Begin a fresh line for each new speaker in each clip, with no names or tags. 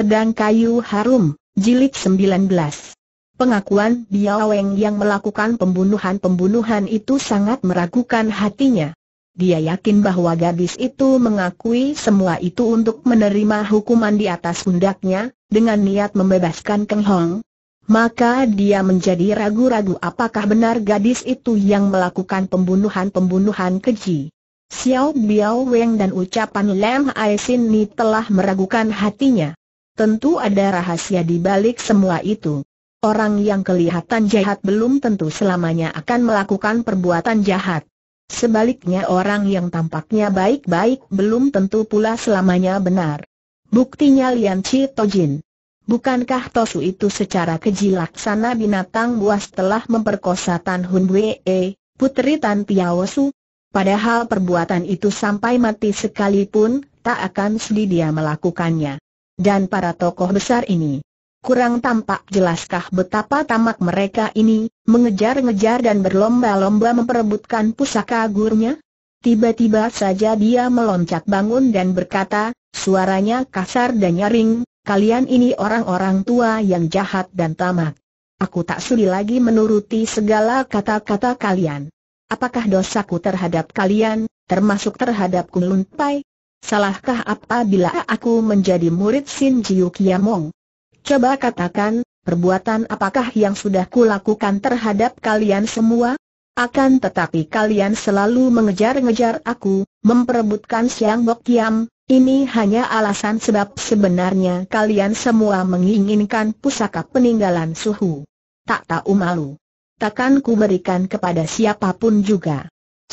Pedang Kayu Harum, Jilid 19 Pengakuan Biao Weng yang melakukan pembunuhan-pembunuhan itu sangat meragukan hatinya. Dia yakin bahwa gadis itu mengakui semua itu untuk menerima hukuman di atas pundaknya, dengan niat membebaskan Keng Hong. Maka dia menjadi ragu-ragu apakah benar gadis itu yang melakukan pembunuhan-pembunuhan keji. Xiao Biao Weng dan ucapan Lam Aisin ini telah meragukan hatinya tentu ada rahasia di balik semua itu. Orang yang kelihatan jahat belum tentu selamanya akan melakukan perbuatan jahat. Sebaliknya orang yang tampaknya baik-baik belum tentu pula selamanya benar. Buktinya Lian Chi Tojin. Bukankah Tosu itu secara keji laksana binatang buas telah memperkosa Tan Hun Wee, putri Tan Piaosu? Padahal perbuatan itu sampai mati sekalipun, tak akan sedih dia melakukannya dan para tokoh besar ini. Kurang tampak jelaskah betapa tamak mereka ini, mengejar-ngejar dan berlomba-lomba memperebutkan pusaka gurunya? Tiba-tiba saja dia meloncat bangun dan berkata, suaranya kasar dan nyaring, kalian ini orang-orang tua yang jahat dan tamak. Aku tak sudi lagi menuruti segala kata-kata kalian. Apakah dosaku terhadap kalian, termasuk terhadap Kunlun Pai? Salahkah apa bila aku menjadi murid Sin Jiu Kiamong? Coba katakan, perbuatan apakah yang sudah kulakukan terhadap kalian semua? Akan tetapi kalian selalu mengejar-ngejar aku, memperebutkan Siang Bok Kiam, ini hanya alasan sebab sebenarnya kalian semua menginginkan pusaka peninggalan suhu. Tak tahu malu. Takkan ku berikan kepada siapapun juga.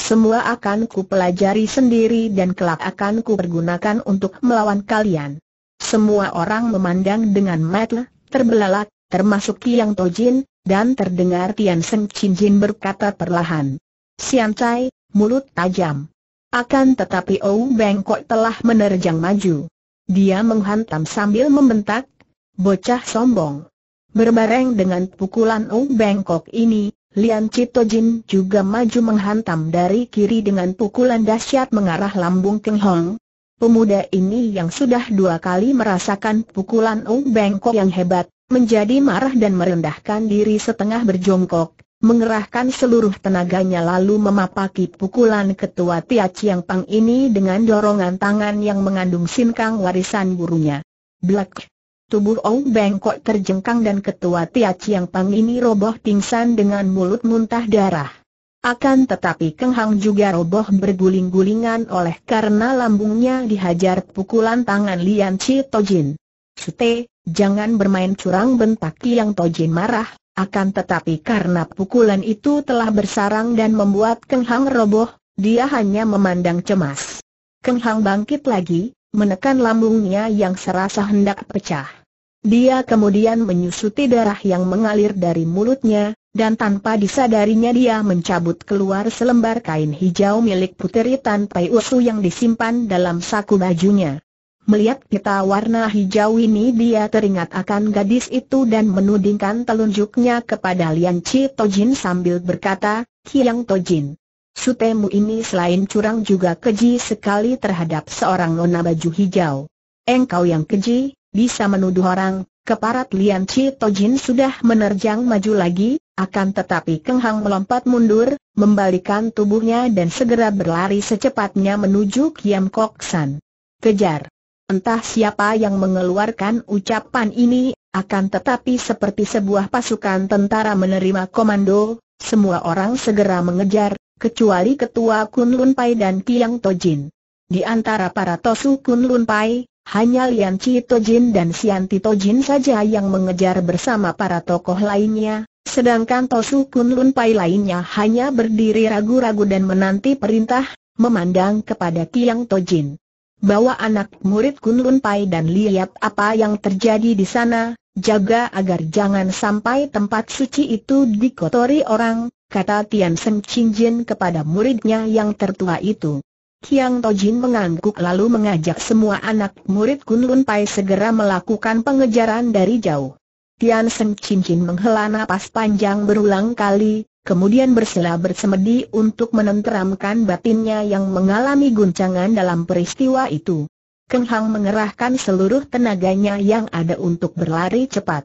Semua akan ku pelajari sendiri dan kelak akan ku pergunakan untuk melawan kalian. Semua orang memandang dengan mata terbelalak, termasuk Kiang Tojin, dan terdengar Tian Seng Chin Jin berkata perlahan. Sian Chai, mulut tajam. Akan tetapi Ou Bengkok telah menerjang maju. Dia menghantam sambil membentak, bocah sombong. Berbareng dengan pukulan Ou Bengkok ini, Lian Cito Jin juga maju menghantam dari kiri dengan pukulan dahsyat mengarah lambung Keng Hong. Pemuda ini yang sudah dua kali merasakan pukulan Ung Bengkok yang hebat, menjadi marah dan merendahkan diri setengah berjongkok, mengerahkan seluruh tenaganya lalu memapaki pukulan ketua Tia Chiang Pang ini dengan dorongan tangan yang mengandung sinkang warisan gurunya. Black Tubuh Ong bengkok terjengkang dan ketua Tia Chiang Pang ini roboh pingsan dengan mulut muntah darah. Akan tetapi Keng Hang juga roboh berguling-gulingan oleh karena lambungnya dihajar pukulan tangan Lian Chi Tojin. Sute, jangan bermain curang bentak yang Tojin marah, akan tetapi karena pukulan itu telah bersarang dan membuat Keng Hang roboh, dia hanya memandang cemas. Keng Hang bangkit lagi, menekan lambungnya yang serasa hendak pecah. Dia kemudian menyusuti darah yang mengalir dari mulutnya, dan tanpa disadarinya dia mencabut keluar selembar kain hijau milik puteri Tan Pai Usu yang disimpan dalam saku bajunya. Melihat pita warna hijau ini dia teringat akan gadis itu dan menudingkan telunjuknya kepada Lian Chi Tojin sambil berkata, Kiang Tojin. Sutemu ini selain curang juga keji sekali terhadap seorang nona baju hijau. Engkau yang keji, bisa menuduh orang, keparat Lian Chi Tojin sudah menerjang maju lagi, akan tetapi Keng Hang melompat mundur, membalikan tubuhnya dan segera berlari secepatnya menuju Kiam Kok San. Kejar! Entah siapa yang mengeluarkan ucapan ini, akan tetapi seperti sebuah pasukan tentara menerima komando, semua orang segera mengejar, kecuali ketua Kunlun Pai dan Tiang Tojin. Di antara para Tosu Kunlun Pai, hanya Lian Chi Tojin dan Sianti Tojin saja yang mengejar bersama para tokoh lainnya, sedangkan Tosu Kunlun Pai lainnya hanya berdiri ragu-ragu dan menanti perintah, memandang kepada Tiang Tojin. Bawa anak murid Kunlun Pai dan lihat apa yang terjadi di sana, jaga agar jangan sampai tempat suci itu dikotori orang, kata Tian Seng Chin Jin kepada muridnya yang tertua itu. Kiang Tojin mengangguk lalu mengajak semua anak murid Kun Lun Pai segera melakukan pengejaran dari jauh. Tian Seng Chin Jin menghela napas panjang berulang kali, kemudian bersela bersemedi untuk menenteramkan batinnya yang mengalami guncangan dalam peristiwa itu. Keng Hang mengerahkan seluruh tenaganya yang ada untuk berlari cepat.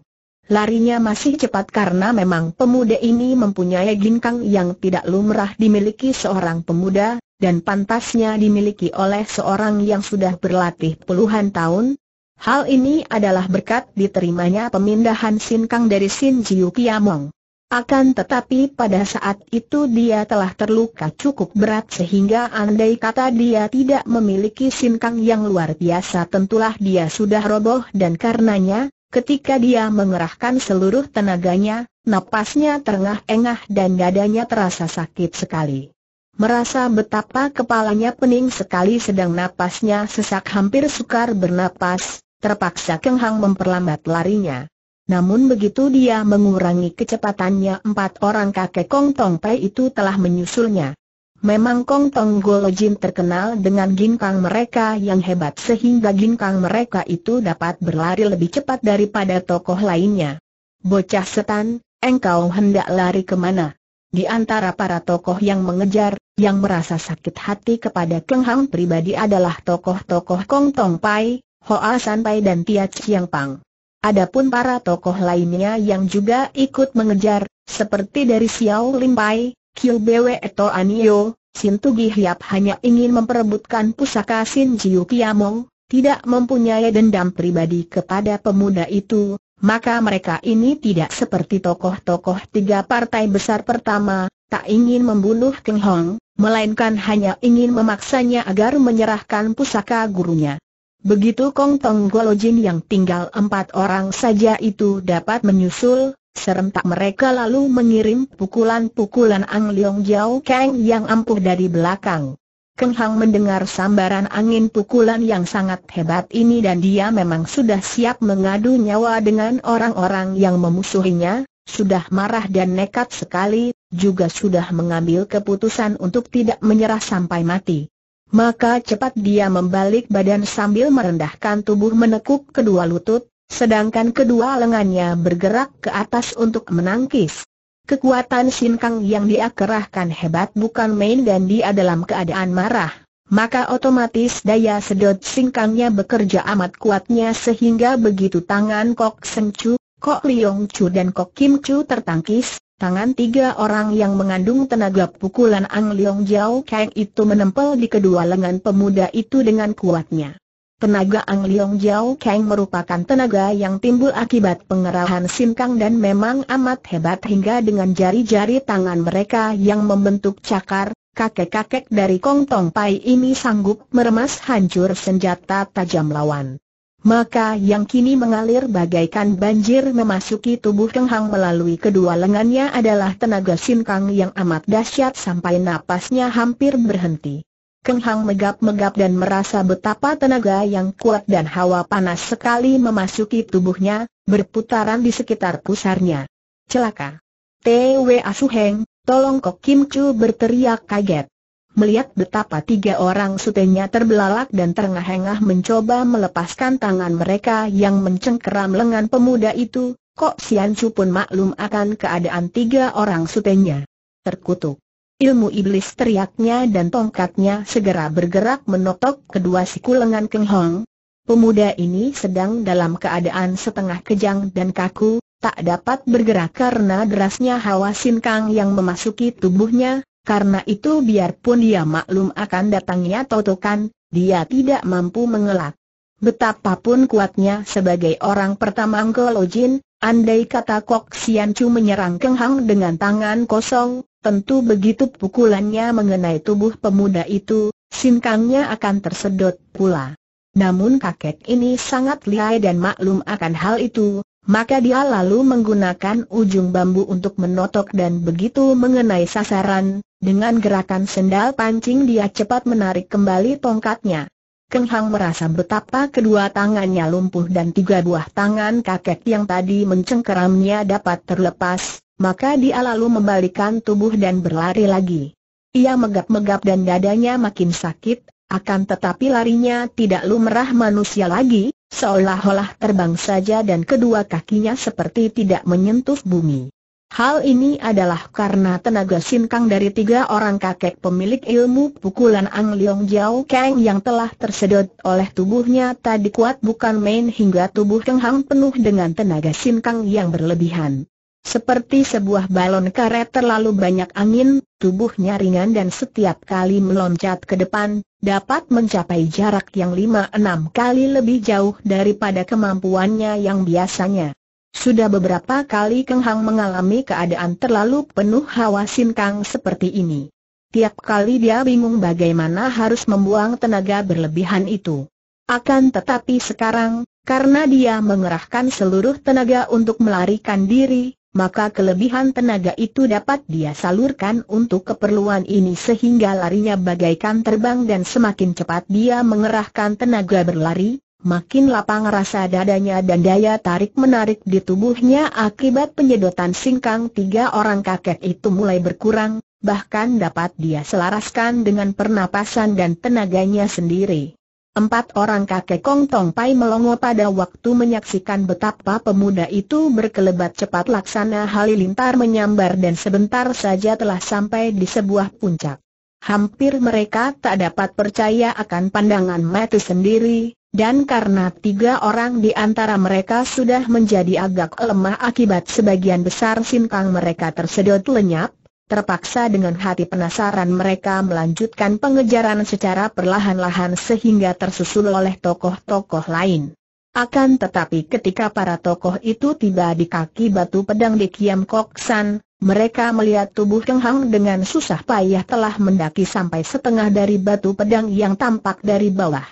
Larinya masih cepat karena memang pemuda ini mempunyai ginkang yang tidak lumrah dimiliki seorang pemuda, dan pantasnya dimiliki oleh seorang yang sudah berlatih puluhan tahun. Hal ini adalah berkat diterimanya pemindahan sin kang dari Sin Jiu Kiamong. Akan tetapi pada saat itu dia telah terluka cukup berat sehingga andai kata dia tidak memiliki sin kang yang luar biasa tentulah dia sudah roboh dan karenanya, Ketika dia mengerahkan seluruh tenaganya, napasnya terengah-engah dan dadanya terasa sakit sekali. Merasa betapa kepalanya pening sekali sedang napasnya sesak hampir sukar bernapas, terpaksa Keng Hang memperlambat larinya. Namun begitu dia mengurangi kecepatannya empat orang kakek Kong Tong Pai itu telah menyusulnya. Memang Kong Golo Jin terkenal dengan ginkang mereka yang hebat sehingga ginkang mereka itu dapat berlari lebih cepat daripada tokoh lainnya. Bocah setan, engkau hendak lari kemana? Di antara para tokoh yang mengejar, yang merasa sakit hati kepada Keng Hang pribadi adalah tokoh-tokoh Kong Tong Pai, Hoa San Pai dan Tia Chiang Pang. Adapun para tokoh lainnya yang juga ikut mengejar, seperti dari Xiao Lim Pai, Bwe Eto Anio, Sintugi Hiap hanya ingin memperebutkan pusaka Sin Jiu Kiamong, tidak mempunyai dendam pribadi kepada pemuda itu, maka mereka ini tidak seperti tokoh-tokoh tiga partai besar pertama, tak ingin membunuh Keng Hong, melainkan hanya ingin memaksanya agar menyerahkan pusaka gurunya. Begitu Kong Tong Jin yang tinggal empat orang saja itu dapat menyusul, Serentak mereka lalu mengirim pukulan-pukulan Ang Leong Jiao Kang yang ampuh dari belakang. Keng Hang mendengar sambaran angin pukulan yang sangat hebat ini dan dia memang sudah siap mengadu nyawa dengan orang-orang yang memusuhinya, sudah marah dan nekat sekali, juga sudah mengambil keputusan untuk tidak menyerah sampai mati. Maka cepat dia membalik badan sambil merendahkan tubuh menekuk kedua lutut, sedangkan kedua lengannya bergerak ke atas untuk menangkis. Kekuatan sinkang yang dia kerahkan hebat bukan main dan dia dalam keadaan marah. Maka otomatis daya sedot singkangnya bekerja amat kuatnya sehingga begitu tangan Kok Sen Chu, Kok Liong Chu dan Kok Kim Chu tertangkis, tangan tiga orang yang mengandung tenaga pukulan Ang Liong Jiao Kang itu menempel di kedua lengan pemuda itu dengan kuatnya. Tenaga Ang Liong Jiao Kang merupakan tenaga yang timbul akibat pengerahan sinkang dan memang amat hebat hingga dengan jari-jari tangan mereka yang membentuk cakar, kakek-kakek dari Kong Tong Pai ini sanggup meremas hancur senjata tajam lawan. Maka yang kini mengalir bagaikan banjir memasuki tubuh Keng Hang melalui kedua lengannya adalah tenaga sinkang yang amat dahsyat sampai napasnya hampir berhenti. Keng Hang megap-megap dan merasa betapa tenaga yang kuat dan hawa panas sekali memasuki tubuhnya, berputaran di sekitar pusarnya. Celaka! T.W. Asuheng, tolong Kok Kim Chu berteriak kaget. Melihat betapa tiga orang sutenya terbelalak dan terengah-engah mencoba melepaskan tangan mereka yang mencengkeram lengan pemuda itu, Kok Sian Chu pun maklum akan keadaan tiga orang sutenya. Terkutuk. Ilmu iblis teriaknya dan tongkatnya segera bergerak menotok kedua siku lengan Keng Hong. Pemuda ini sedang dalam keadaan setengah kejang dan kaku, tak dapat bergerak karena derasnya hawa sinkang yang memasuki tubuhnya, karena itu biarpun dia maklum akan datangnya totokan, dia tidak mampu mengelak. Betapapun kuatnya sebagai orang pertama Angko Jin, andai kata Kok Sian Chu menyerang Keng Hang dengan tangan kosong, tentu begitu pukulannya mengenai tubuh pemuda itu, sinkangnya akan tersedot pula. Namun kakek ini sangat lihai dan maklum akan hal itu, maka dia lalu menggunakan ujung bambu untuk menotok dan begitu mengenai sasaran, dengan gerakan sendal pancing dia cepat menarik kembali tongkatnya. Keng Hang merasa betapa kedua tangannya lumpuh dan tiga buah tangan kakek yang tadi mencengkeramnya dapat terlepas, maka dia lalu membalikan tubuh dan berlari lagi. Ia megap-megap dan dadanya makin sakit, akan tetapi larinya tidak lumrah manusia lagi, seolah-olah terbang saja dan kedua kakinya seperti tidak menyentuh bumi. Hal ini adalah karena tenaga sinkang dari tiga orang kakek pemilik ilmu pukulan Ang Leong Jiao Kang yang telah tersedot oleh tubuhnya tadi kuat bukan main hingga tubuh Keng Hang penuh dengan tenaga sinkang yang berlebihan. Seperti sebuah balon karet terlalu banyak angin, tubuhnya ringan dan setiap kali meloncat ke depan, dapat mencapai jarak yang 5-6 kali lebih jauh daripada kemampuannya yang biasanya. Sudah beberapa kali Keng Hang mengalami keadaan terlalu penuh hawa sinkang seperti ini. Tiap kali dia bingung bagaimana harus membuang tenaga berlebihan itu. Akan tetapi sekarang, karena dia mengerahkan seluruh tenaga untuk melarikan diri, maka kelebihan tenaga itu dapat dia salurkan untuk keperluan ini sehingga larinya bagaikan terbang dan semakin cepat dia mengerahkan tenaga berlari, makin lapang rasa dadanya dan daya tarik-menarik di tubuhnya akibat penyedotan singkang tiga orang kakek itu mulai berkurang, bahkan dapat dia selaraskan dengan pernapasan dan tenaganya sendiri. Empat orang kakek Kong Tong Pai melongo pada waktu menyaksikan betapa pemuda itu berkelebat cepat laksana halilintar menyambar dan sebentar saja telah sampai di sebuah puncak. Hampir mereka tak dapat percaya akan pandangan mata sendiri, dan karena tiga orang di antara mereka sudah menjadi agak lemah akibat sebagian besar sinkang mereka tersedot lenyap, terpaksa dengan hati penasaran mereka melanjutkan pengejaran secara perlahan-lahan sehingga tersusul oleh tokoh-tokoh lain. Akan tetapi ketika para tokoh itu tiba di kaki batu pedang di Kiam Kok San, mereka melihat tubuh Keng Hang dengan susah payah telah mendaki sampai setengah dari batu pedang yang tampak dari bawah.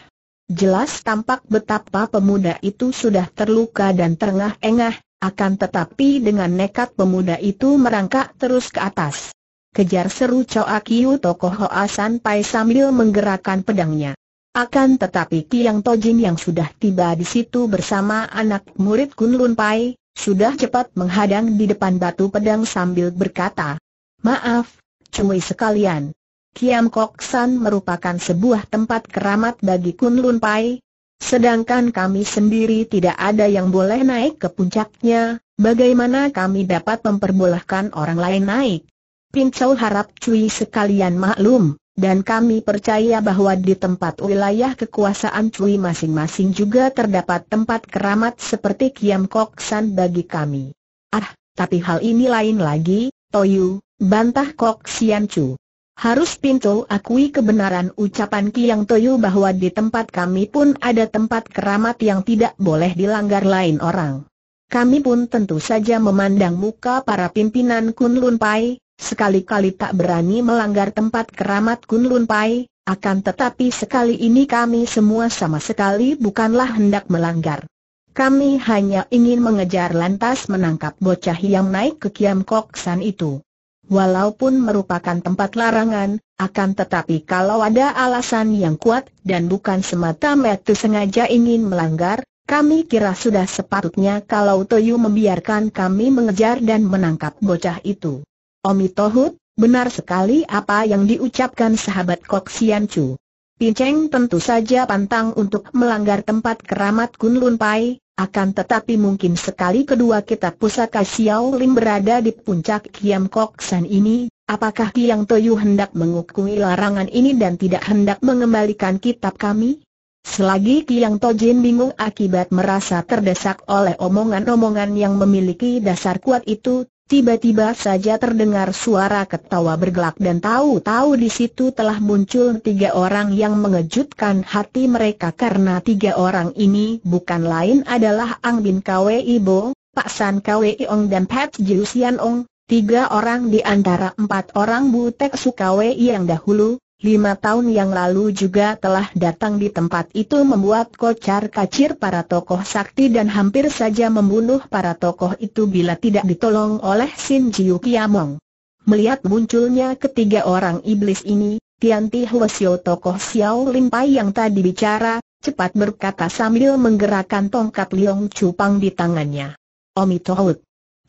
Jelas tampak betapa pemuda itu sudah terluka dan terengah-engah, akan tetapi dengan nekat pemuda itu merangkak terus ke atas. Kejar seru Choa Kiu Tokoh Hoa Pai sambil menggerakkan pedangnya. Akan tetapi Tiang Tojin yang sudah tiba di situ bersama anak murid Kun Lun Pai, sudah cepat menghadang di depan batu pedang sambil berkata, Maaf, cuy sekalian, Kiam Kok San merupakan sebuah tempat keramat bagi Kun Lun Pai. Sedangkan kami sendiri tidak ada yang boleh naik ke puncaknya, bagaimana kami dapat memperbolehkan orang lain naik? Pincau harap cuy sekalian maklum, dan kami percaya bahwa di tempat wilayah kekuasaan cuy masing-masing juga terdapat tempat keramat seperti Kiam Kok San bagi kami. Ah, tapi hal ini lain lagi, Toyu, bantah Kok Sian Chu. Harus pintu akui kebenaran ucapan Ki Yang Toyo bahwa di tempat kami pun ada tempat keramat yang tidak boleh dilanggar lain orang. Kami pun tentu saja memandang muka para pimpinan Kunlun Pai, sekali-kali tak berani melanggar tempat keramat Kunlun Pai, akan tetapi sekali ini kami semua sama sekali bukanlah hendak melanggar. Kami hanya ingin mengejar lantas menangkap bocah yang naik ke Kiam Kok San itu. Walaupun merupakan tempat larangan, akan tetapi kalau ada alasan yang kuat dan bukan semata-mata sengaja ingin melanggar, kami kira sudah sepatutnya kalau Toyu membiarkan kami mengejar dan menangkap bocah itu. Omi Tohut, benar sekali apa yang diucapkan sahabat Kok Sian Chu. Pinceng tentu saja pantang untuk melanggar tempat keramat Kun Pai, akan tetapi mungkin sekali kedua kitab pusaka Xiao Lim berada di puncak Kiam Kok San ini, apakah Kiang Toyu hendak mengukui larangan ini dan tidak hendak mengembalikan kitab kami? Selagi Kiang Tojin bingung akibat merasa terdesak oleh omongan-omongan yang memiliki dasar kuat itu, Tiba-tiba saja terdengar suara ketawa bergelak dan tahu-tahu di situ telah muncul tiga orang yang mengejutkan hati mereka karena tiga orang ini bukan lain adalah Ang Bin Kwe Ibo, Pak San Kwe Ong dan Pat Jiu Ong, tiga orang di antara empat orang Butek Sukawe yang dahulu lima tahun yang lalu juga telah datang di tempat itu membuat kocar kacir para tokoh sakti dan hampir saja membunuh para tokoh itu bila tidak ditolong oleh Sin Jiu Kiamong. Melihat munculnya ketiga orang iblis ini, Tian Ti Huasio tokoh Xiao Pai yang tadi bicara, cepat berkata sambil menggerakkan tongkat Liong Cupang di tangannya. Omitohut.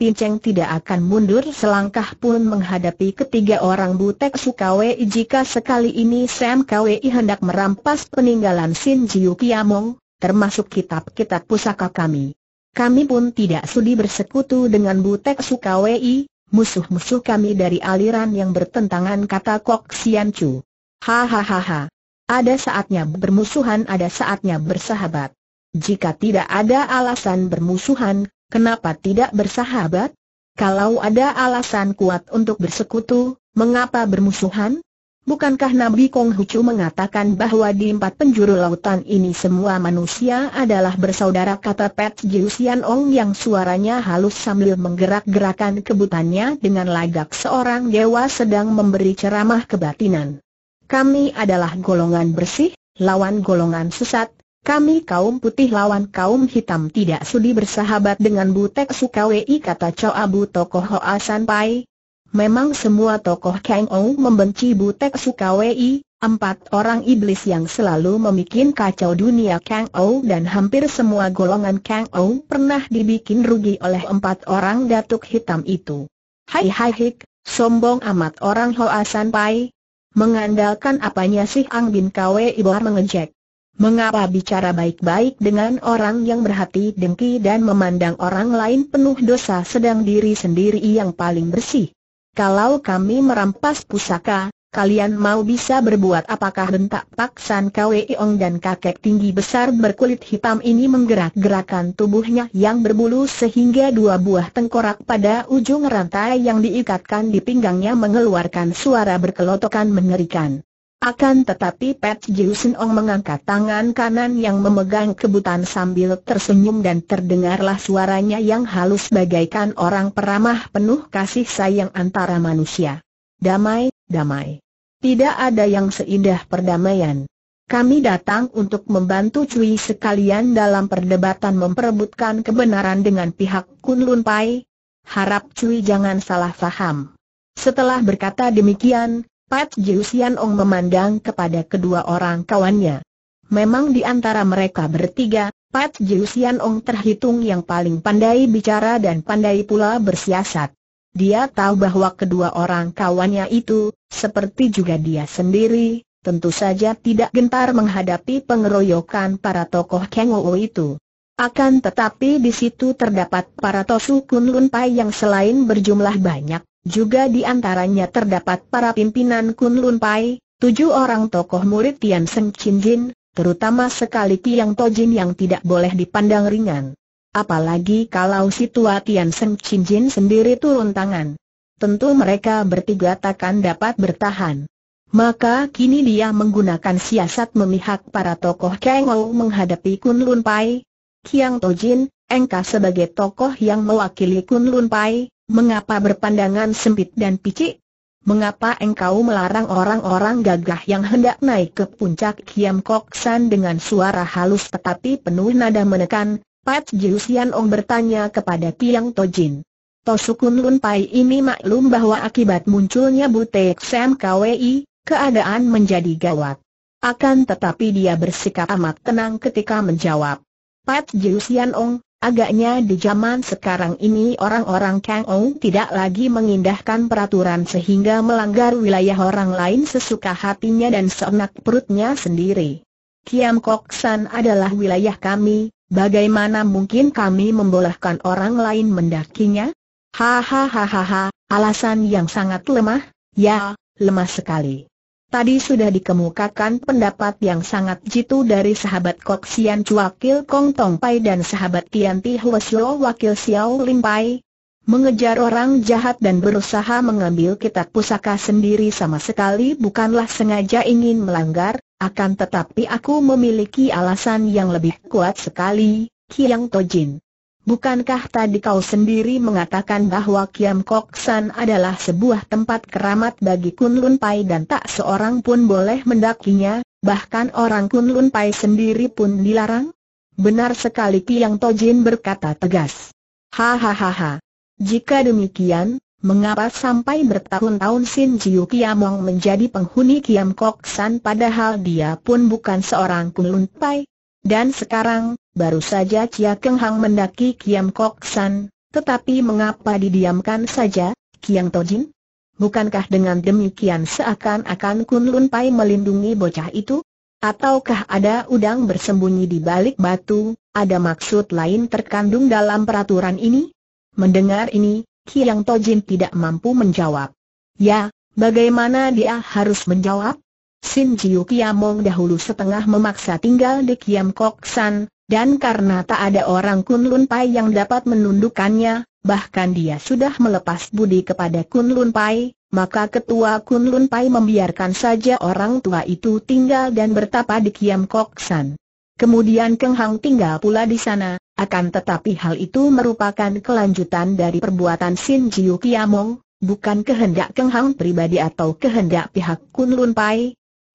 Pinceng tidak akan mundur selangkah pun menghadapi ketiga orang butek Kwei jika sekali ini Sam Kwei hendak merampas peninggalan Sin Jiu Kiamong, termasuk kitab-kitab pusaka kami. Kami pun tidak sudi bersekutu dengan butek Kwei, musuh-musuh kami dari aliran yang bertentangan kata Kok Sian Chu. Hahaha. Ada saatnya bermusuhan ada saatnya bersahabat. Jika tidak ada alasan bermusuhan, Kenapa tidak bersahabat? Kalau ada alasan kuat untuk bersekutu, mengapa bermusuhan? Bukankah Nabi Kong Hucu mengatakan bahwa di empat penjuru lautan ini semua manusia adalah bersaudara kata Pet Jiusian Ong yang suaranya halus sambil menggerak-gerakan kebutannya dengan lagak seorang dewa sedang memberi ceramah kebatinan. Kami adalah golongan bersih, lawan golongan sesat, kami kaum putih lawan kaum hitam tidak sudi bersahabat dengan Butek Sukawi kata Chow Abu tokoh Hoa San Pai. Memang semua tokoh Kang Ou membenci Butek Sukawi, empat orang iblis yang selalu memikin kacau dunia Kang Ou dan hampir semua golongan Kang Ou pernah dibikin rugi oleh empat orang datuk hitam itu. Hai hai hik, sombong amat orang Hoa San Pai. Mengandalkan apanya sih Ang Bin Kwe Ibar mengejek. Mengapa bicara baik-baik dengan orang yang berhati dengki dan memandang orang lain penuh dosa sedang diri sendiri yang paling bersih? Kalau kami merampas pusaka, kalian mau bisa berbuat apakah bentak paksan ong dan kakek tinggi besar berkulit hitam ini menggerak-gerakan tubuhnya yang berbulu sehingga dua buah tengkorak pada ujung rantai yang diikatkan di pinggangnya mengeluarkan suara berkelotokan mengerikan. Akan tetapi Pat Jiusen Ong mengangkat tangan kanan yang memegang kebutan sambil tersenyum dan terdengarlah suaranya yang halus bagaikan orang peramah penuh kasih sayang antara manusia. Damai, damai. Tidak ada yang seindah perdamaian. Kami datang untuk membantu Cui sekalian dalam perdebatan memperebutkan kebenaran dengan pihak Kunlun Pai. Harap Cui jangan salah faham. Setelah berkata demikian, Pat Jiu Ong memandang kepada kedua orang kawannya. Memang di antara mereka bertiga, Pat Jiu Ong terhitung yang paling pandai bicara dan pandai pula bersiasat. Dia tahu bahwa kedua orang kawannya itu, seperti juga dia sendiri, tentu saja tidak gentar menghadapi pengeroyokan para tokoh Kengou itu. Akan tetapi di situ terdapat para Tosu Kun Pai yang selain berjumlah banyak, juga di antaranya terdapat para pimpinan Kunlun Pai, tujuh orang tokoh murid Tian Seng Chin Jin, terutama sekali Tiang Jin yang tidak boleh dipandang ringan. Apalagi kalau si tua Tian Seng Chin Jin sendiri turun tangan. Tentu mereka bertiga takkan dapat bertahan. Maka kini dia menggunakan siasat memihak para tokoh Ou menghadapi Kun Lun Pai. Kiang To Jin, Engka sebagai tokoh yang mewakili Kun Lun Pai, Mengapa berpandangan sempit dan picik? Mengapa engkau melarang orang-orang gagah yang hendak naik ke puncak Kiam Kok San dengan suara halus tetapi penuh nada menekan? Pat Jiusian Ong bertanya kepada Tiang Tojin. Tosukun Lun Pai ini maklum bahwa akibat munculnya Butek Sam KWI, keadaan menjadi gawat. Akan tetapi dia bersikap amat tenang ketika menjawab. Pat Jiusian Ong, Agaknya di zaman sekarang ini orang-orang Kang Ou tidak lagi mengindahkan peraturan sehingga melanggar wilayah orang lain sesuka hatinya dan seenak perutnya sendiri. Kiam Kok San adalah wilayah kami, bagaimana mungkin kami membolehkan orang lain mendakinya? Hahaha, alasan yang sangat lemah, ya, lemah sekali. Tadi sudah dikemukakan pendapat yang sangat jitu dari sahabat Kok Sian Wakil Kong Tong Pai dan sahabat Tian Ti Hua Wakil Xiao Lim Pai. Mengejar orang jahat dan berusaha mengambil kitab pusaka sendiri sama sekali bukanlah sengaja ingin melanggar, akan tetapi aku memiliki alasan yang lebih kuat sekali, Kiang Tojin. Bukankah tadi kau sendiri mengatakan bahwa Kiam Kok San adalah sebuah tempat keramat bagi Kunlun Pai dan tak seorang pun boleh mendakinya, bahkan orang Kunlun Pai sendiri pun dilarang? Benar sekali Kiang Tojin berkata tegas. Hahaha. Jika demikian, mengapa sampai bertahun-tahun Sin Jiu Kiamong menjadi penghuni Kiam Kok San padahal dia pun bukan seorang Kunlun Pai? Dan sekarang, baru saja Chia Keng Hang mendaki Kiam Kok San, tetapi mengapa didiamkan saja, Kiang Tojin? Bukankah dengan demikian seakan-akan Kun Lun Pai melindungi bocah itu? Ataukah ada udang bersembunyi di balik batu, ada maksud lain terkandung dalam peraturan ini? Mendengar ini, Kiang Tojin tidak mampu menjawab. Ya, bagaimana dia harus menjawab? Sin Jiu Kiamong dahulu setengah memaksa tinggal di Kiam Kok San, dan karena tak ada orang Kunlun Pai yang dapat menundukkannya, bahkan dia sudah melepas budi kepada Kunlun Pai, maka ketua Kunlun Pai membiarkan saja orang tua itu tinggal dan bertapa di Kiam Kok San. Kemudian Keng Hang tinggal pula di sana, akan tetapi hal itu merupakan kelanjutan dari perbuatan Sin Jiu Kiamong, bukan kehendak Keng Hang pribadi atau kehendak pihak Kunlun Pai,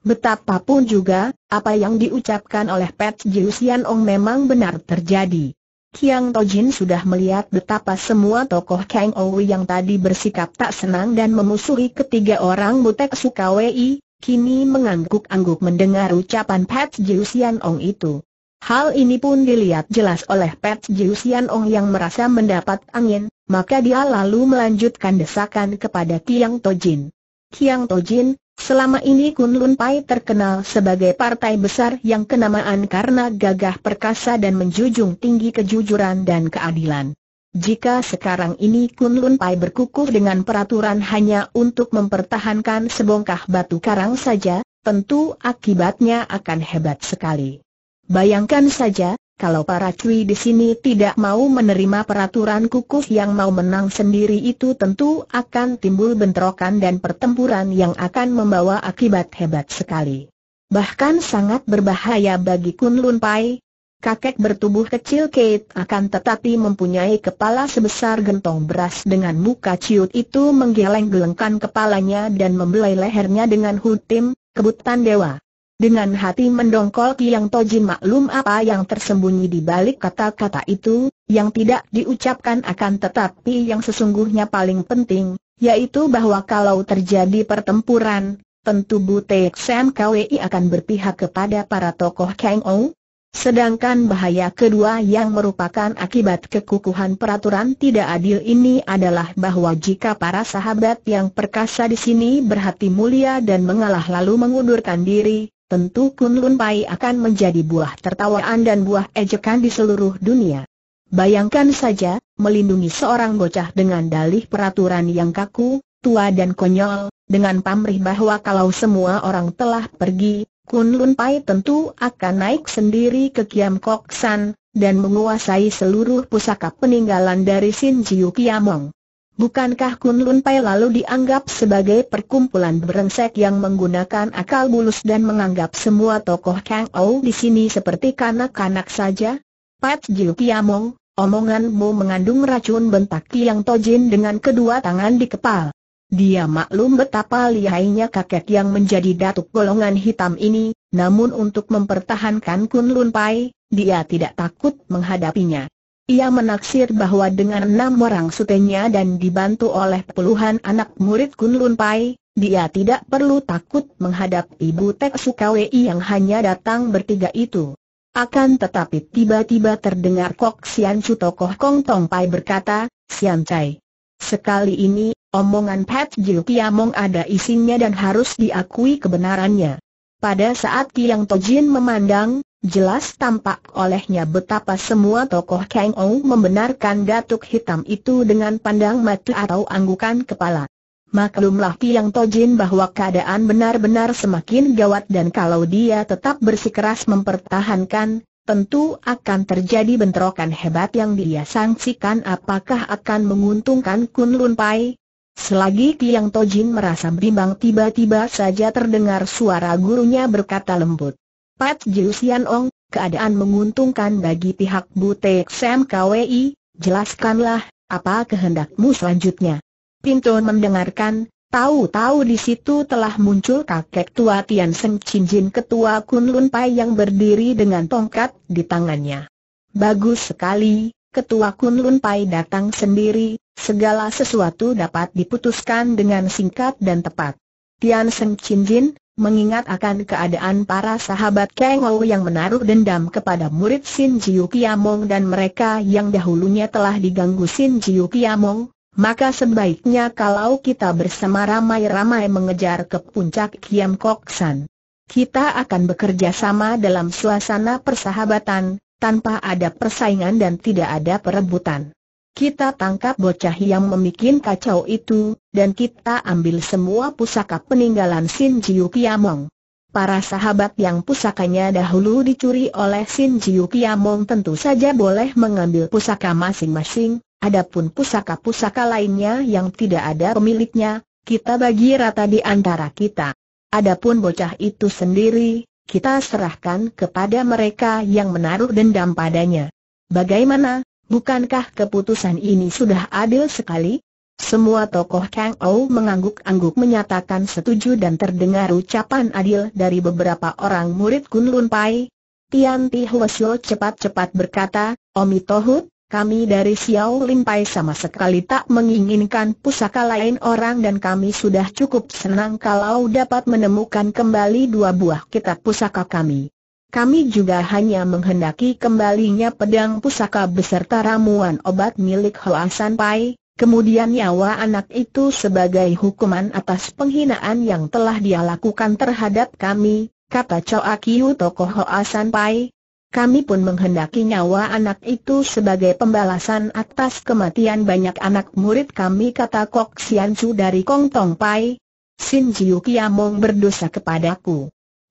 Betapapun juga, apa yang diucapkan oleh Pet Jiu Ong memang benar terjadi. Kiang Tojin sudah melihat betapa semua tokoh Kang Owi yang tadi bersikap tak senang dan memusuhi ketiga orang butek Sukawei, kini mengangguk-angguk mendengar ucapan Pat Jiu Ong itu. Hal ini pun dilihat jelas oleh Pat Jiu Ong yang merasa mendapat angin, maka dia lalu melanjutkan desakan kepada Kiang Tojin. Kiang Tojin, Selama ini Kunlun Pai terkenal sebagai partai besar yang kenamaan karena gagah perkasa dan menjunjung tinggi kejujuran dan keadilan. Jika sekarang ini Kunlun Pai berkukuh dengan peraturan hanya untuk mempertahankan sebongkah batu karang saja, tentu akibatnya akan hebat sekali. Bayangkan saja, kalau para cuy di sini tidak mau menerima peraturan kukuh yang mau menang sendiri itu tentu akan timbul bentrokan dan pertempuran yang akan membawa akibat hebat sekali. Bahkan sangat berbahaya bagi Kunlun Pai. Kakek bertubuh kecil Kate akan tetapi mempunyai kepala sebesar gentong beras dengan muka ciut itu menggeleng-gelengkan kepalanya dan membelai lehernya dengan hutim, kebutan dewa. Dengan hati mendongkol Kiang Toji maklum apa yang tersembunyi di balik kata-kata itu, yang tidak diucapkan akan tetapi yang sesungguhnya paling penting, yaitu bahwa kalau terjadi pertempuran, tentu Butek Sam KWI akan berpihak kepada para tokoh Kang Ou. Sedangkan bahaya kedua yang merupakan akibat kekukuhan peraturan tidak adil ini adalah bahwa jika para sahabat yang perkasa di sini berhati mulia dan mengalah lalu mengundurkan diri, tentu Kun Lun Pai akan menjadi buah tertawaan dan buah ejekan di seluruh dunia. Bayangkan saja, melindungi seorang bocah dengan dalih peraturan yang kaku, tua dan konyol, dengan pamrih bahwa kalau semua orang telah pergi, Kun Lun Pai tentu akan naik sendiri ke Kiam Kok San, dan menguasai seluruh pusaka peninggalan dari Sin Jiu Kiamong. Bukankah Kunlun Pai lalu dianggap sebagai perkumpulan berengsek yang menggunakan akal bulus dan menganggap semua tokoh Kang Ou di sini seperti kanak-kanak saja? Pat Jiu Kiamong, omonganmu mengandung racun bentak Kiang Tojin dengan kedua tangan di kepal. Dia maklum betapa lihainya kakek yang menjadi datuk golongan hitam ini, namun untuk mempertahankan Kunlun Pai, dia tidak takut menghadapinya. Ia menaksir bahwa dengan enam orang sutenya dan dibantu oleh puluhan anak murid Kun Pai, dia tidak perlu takut menghadap Ibu Tek Sukawei yang hanya datang bertiga itu. Akan tetapi tiba-tiba terdengar Kok Sian Chu tokoh Kong Tong Pai berkata, Sian Chai. Sekali ini, omongan Pat Jiu Kiamong ada isinya dan harus diakui kebenarannya. Pada saat Kiang Tojin memandang, Jelas tampak olehnya betapa semua tokoh Kang Ou membenarkan Datuk Hitam itu dengan pandang mata atau anggukan kepala. Maklumlah Tiang Tojin bahwa keadaan benar-benar semakin gawat dan kalau dia tetap bersikeras mempertahankan, tentu akan terjadi bentrokan hebat yang dia sangsikan apakah akan menguntungkan Kun Lun Pai. Selagi Tiang Tojin merasa bimbang tiba-tiba saja terdengar suara gurunya berkata lembut. Pat Jiu Sian Ong, keadaan menguntungkan bagi pihak Butek Sam KWI, jelaskanlah, apa kehendakmu selanjutnya? Pinto mendengarkan, Tahu-tahu di situ telah muncul kakek tua Tian Seng Jin ketua Kun Lun Pai yang berdiri dengan tongkat di tangannya. Bagus sekali, ketua Kun Lun Pai datang sendiri, segala sesuatu dapat diputuskan dengan singkat dan tepat. Tian Seng Jin, mengingat akan keadaan para sahabat Kang yang menaruh dendam kepada murid Sin Jiu Kiamong dan mereka yang dahulunya telah diganggu Sin Jiu Kiamong, maka sebaiknya kalau kita bersama ramai-ramai mengejar ke puncak Kiam Kok San. Kita akan bekerja sama dalam suasana persahabatan, tanpa ada persaingan dan tidak ada perebutan. Kita tangkap bocah yang memikin kacau itu, dan kita ambil semua pusaka peninggalan Sin Jiu Kiamong. Para sahabat yang pusakanya dahulu dicuri oleh Sin Jiu Kiamong tentu saja boleh mengambil pusaka masing-masing, adapun pusaka-pusaka lainnya yang tidak ada pemiliknya, kita bagi rata di antara kita. Adapun bocah itu sendiri, kita serahkan kepada mereka yang menaruh dendam padanya. Bagaimana? Bukankah keputusan ini sudah adil sekali? Semua tokoh Kang Ou mengangguk-angguk menyatakan setuju dan terdengar ucapan adil dari beberapa orang murid Kun Lun Pai. Tian Ti Huasyo cepat-cepat berkata, Omi Tohut, kami dari Xiao Lim Pai sama sekali tak menginginkan pusaka lain orang dan kami sudah cukup senang kalau dapat menemukan kembali dua buah kitab pusaka kami. Kami juga hanya menghendaki kembalinya pedang pusaka beserta ramuan obat milik Hoa San Pai, kemudian nyawa anak itu sebagai hukuman atas penghinaan yang telah dia lakukan terhadap kami, kata Choa Akiu, tokoh Hoa San Pai. Kami pun menghendaki nyawa anak itu sebagai pembalasan atas kematian banyak anak murid kami kata Kok Sian Su dari Kong Tong Pai. Sin Jiu Kiamong berdosa kepadaku.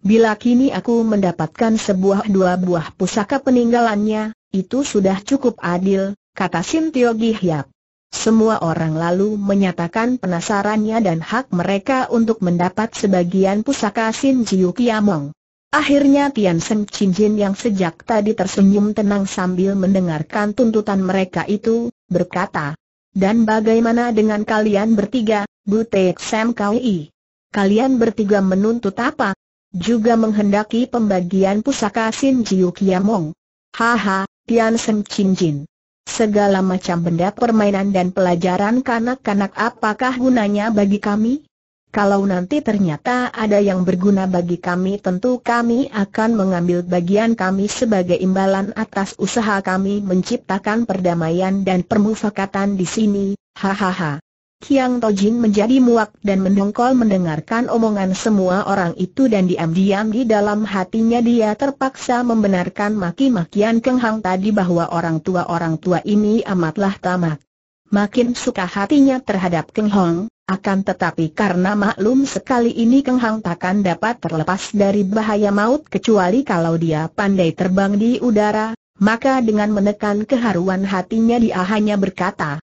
Bila kini aku mendapatkan sebuah dua buah pusaka peninggalannya, itu sudah cukup adil, kata Sintio Gihyap. Semua orang lalu menyatakan penasarannya dan hak mereka untuk mendapat sebagian pusaka Sin Jiu Kiamong. Akhirnya Tian Seng Chinjin yang sejak tadi tersenyum tenang sambil mendengarkan tuntutan mereka itu, berkata, Dan bagaimana dengan kalian bertiga, Butek Sam Kui? Kalian bertiga menuntut apa? juga menghendaki pembagian pusaka Sin Jiu Kiamong. Haha, Tian Sem Chin Jin. Segala macam benda permainan dan pelajaran kanak-kanak apakah gunanya bagi kami? Kalau nanti ternyata ada yang berguna bagi kami tentu kami akan mengambil bagian kami sebagai imbalan atas usaha kami menciptakan perdamaian dan permufakatan di sini, hahaha. Kiang Tojin menjadi muak dan mendongkol mendengarkan omongan semua orang itu dan diam-diam di dalam hatinya dia terpaksa membenarkan maki-makian Keng Hang tadi bahwa orang tua-orang tua ini amatlah tamak. Makin suka hatinya terhadap Keng Hong, akan tetapi karena maklum sekali ini Keng Hang takkan dapat terlepas dari bahaya maut kecuali kalau dia pandai terbang di udara, maka dengan menekan keharuan hatinya dia hanya berkata,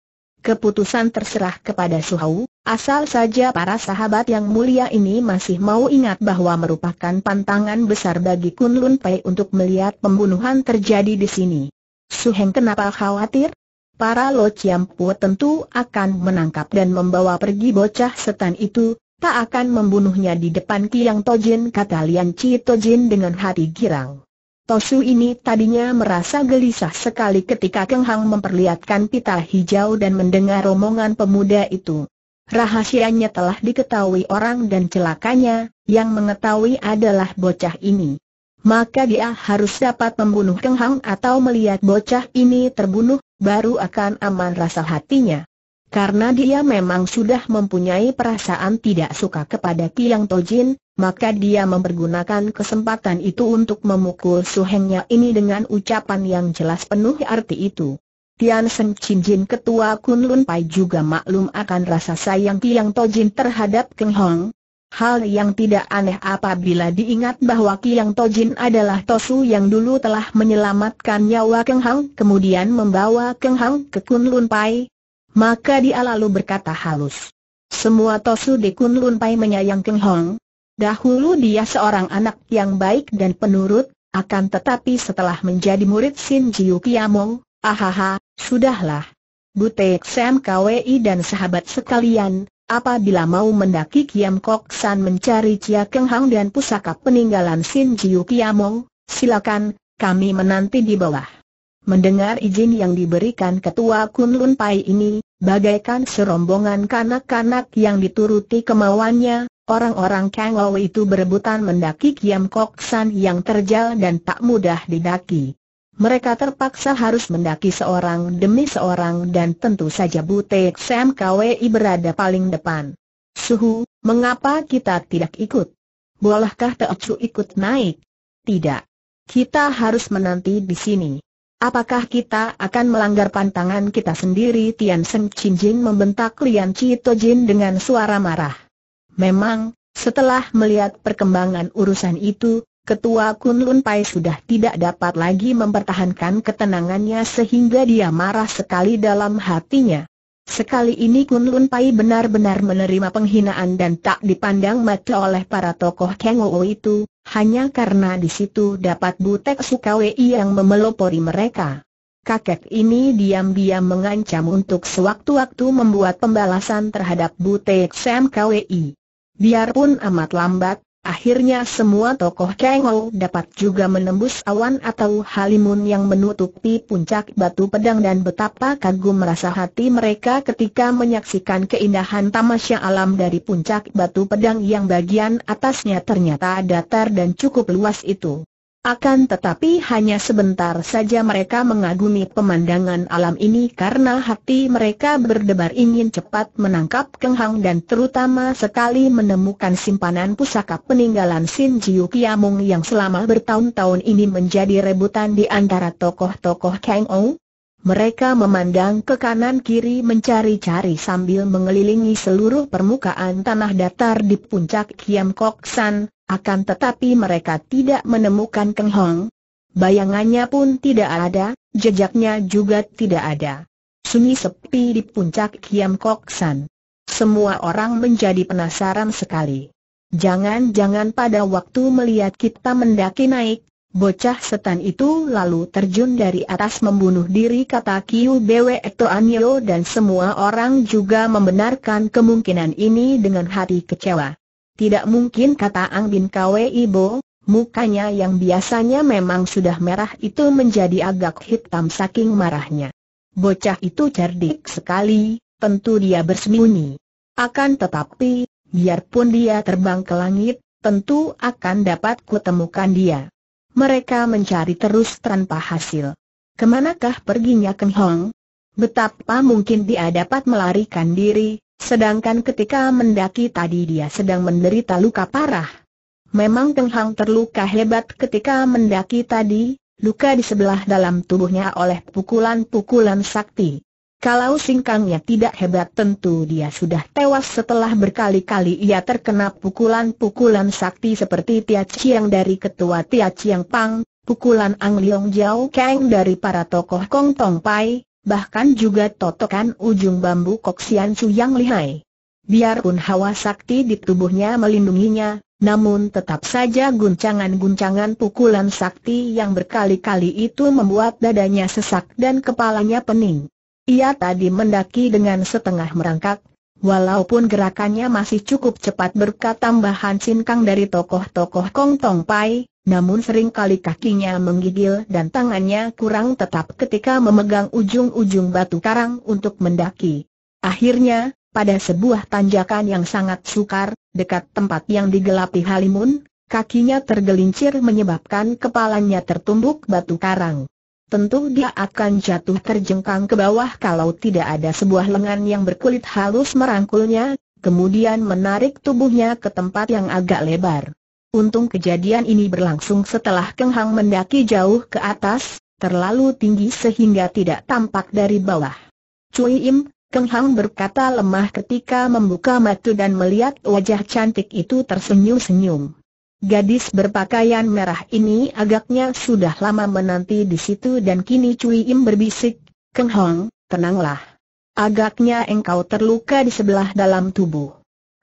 Keputusan terserah kepada Suhau, asal saja para sahabat yang mulia ini masih mau ingat bahwa merupakan pantangan besar bagi Kun Lun Pei untuk melihat pembunuhan terjadi di sini. Suheng kenapa khawatir? Para Lo Chiampu tentu akan menangkap dan membawa pergi bocah setan itu, tak akan membunuhnya di depan Kiang Tojin kata Lian Chi Tojin dengan hati girang. Tosu ini tadinya merasa gelisah sekali ketika Keng Hang memperlihatkan pita hijau dan mendengar romongan pemuda itu. Rahasianya telah diketahui orang dan celakanya, yang mengetahui adalah bocah ini. Maka dia harus dapat membunuh Keng Hang atau melihat bocah ini terbunuh, baru akan aman rasa hatinya. Karena dia memang sudah mempunyai perasaan tidak suka kepada Kiang Tojin, maka dia mempergunakan kesempatan itu untuk memukul suhengnya ini dengan ucapan yang jelas penuh arti itu. Tian Sen Chin Jin ketua Kun Lun Pai juga maklum akan rasa sayang Tiang Jin terhadap Keng Hong. Hal yang tidak aneh apabila diingat bahwa Kiang Tojin adalah Tosu yang dulu telah menyelamatkan nyawa Keng Hong, kemudian membawa Keng Hong ke Kun Lun Pai. Maka dia lalu berkata halus. Semua Tosu di Kun Lun Pai menyayang Keng Hong, Dahulu dia seorang anak yang baik dan penurut, akan tetapi setelah menjadi murid Sin Jiu Kiamong, ahaha, sudahlah. Butek Sam KWI dan sahabat sekalian, apabila mau mendaki Kiam Kok San mencari Chia Keng Hang dan pusaka peninggalan Sin Jiu Kiamong, silakan, kami menanti di bawah. Mendengar izin yang diberikan ketua Kun Lun Pai ini, bagaikan serombongan kanak-kanak yang dituruti kemauannya, Orang-orang Kang Lo itu berebutan mendaki Kiam Kok San yang terjal dan tak mudah didaki. Mereka terpaksa harus mendaki seorang demi seorang dan tentu saja Butek Sam KWI berada paling depan. Suhu, mengapa kita tidak ikut? Bolehkah Teocu ikut naik? Tidak. Kita harus menanti di sini. Apakah kita akan melanggar pantangan kita sendiri? Tian Seng Chin Jin membentak Lian To Jin dengan suara marah. Memang, setelah melihat perkembangan urusan itu, Ketua Kunlun Pai sudah tidak dapat lagi mempertahankan ketenangannya sehingga dia marah sekali dalam hatinya. Sekali ini Kunlun Pai benar-benar menerima penghinaan dan tak dipandang mata oleh para tokoh Kengo itu, hanya karena di situ dapat Butek Sukawei yang memelopori mereka. Kakek ini diam-diam mengancam untuk sewaktu-waktu membuat pembalasan terhadap Butek Sam KWI. Biarpun amat lambat, akhirnya semua tokoh Kengou dapat juga menembus awan atau halimun yang menutupi puncak batu pedang dan betapa kagum rasa hati mereka ketika menyaksikan keindahan tamasya alam dari puncak batu pedang yang bagian atasnya ternyata datar dan cukup luas itu. Akan tetapi hanya sebentar saja mereka mengagumi pemandangan alam ini karena hati mereka berdebar ingin cepat menangkap Keng Hang dan terutama sekali menemukan simpanan pusaka peninggalan Sin Jiu Kiamung yang selama bertahun-tahun ini menjadi rebutan di antara tokoh-tokoh Kang Ou. Mereka memandang ke kanan kiri mencari-cari sambil mengelilingi seluruh permukaan tanah datar di puncak Kiam Kok San, akan tetapi mereka tidak menemukan Keng Hong. Bayangannya pun tidak ada, jejaknya juga tidak ada. Sunyi sepi di puncak Kiam Kok San. Semua orang menjadi penasaran sekali. Jangan-jangan pada waktu melihat kita mendaki naik, bocah setan itu lalu terjun dari atas membunuh diri kata Kiu Bwe Anyo dan semua orang juga membenarkan kemungkinan ini dengan hati kecewa. Tidak mungkin kata Ang Bin Kwe Ibo, mukanya yang biasanya memang sudah merah itu menjadi agak hitam saking marahnya. Bocah itu cerdik sekali, tentu dia bersembunyi. Akan tetapi, biarpun dia terbang ke langit, tentu akan dapat kutemukan dia. Mereka mencari terus tanpa hasil. Kemanakah perginya Keng Hong? Betapa mungkin dia dapat melarikan diri, Sedangkan ketika mendaki tadi dia sedang menderita luka parah. Memang Teng Hang terluka hebat ketika mendaki tadi, luka di sebelah dalam tubuhnya oleh pukulan-pukulan sakti. Kalau singkangnya tidak hebat tentu dia sudah tewas setelah berkali-kali ia terkena pukulan-pukulan sakti seperti Tia Chiang dari ketua Tia Chiang Pang, pukulan Ang Leong Jiao Kang dari para tokoh Kong Tong Pai, bahkan juga totokan ujung bambu koksian Chu yang lihai. Biarpun hawa sakti di tubuhnya melindunginya, namun tetap saja guncangan-guncangan pukulan sakti yang berkali-kali itu membuat dadanya sesak dan kepalanya pening. Ia tadi mendaki dengan setengah merangkak, Walaupun gerakannya masih cukup cepat berkat tambahan sinkang dari tokoh-tokoh Kong Tong Pai, namun seringkali kakinya menggigil dan tangannya kurang tetap ketika memegang ujung-ujung batu karang untuk mendaki. Akhirnya, pada sebuah tanjakan yang sangat sukar, dekat tempat yang digelapi Halimun, kakinya tergelincir menyebabkan kepalanya tertumbuk batu karang tentu dia akan jatuh terjengkang ke bawah kalau tidak ada sebuah lengan yang berkulit halus merangkulnya, kemudian menarik tubuhnya ke tempat yang agak lebar. Untung kejadian ini berlangsung setelah Keng Hang mendaki jauh ke atas, terlalu tinggi sehingga tidak tampak dari bawah. Cui Im, Keng Hang berkata lemah ketika membuka mata dan melihat wajah cantik itu tersenyum-senyum. Gadis berpakaian merah ini agaknya sudah lama menanti di situ dan kini Cui Im berbisik, Keng Hong, tenanglah. Agaknya engkau terluka di sebelah dalam tubuh.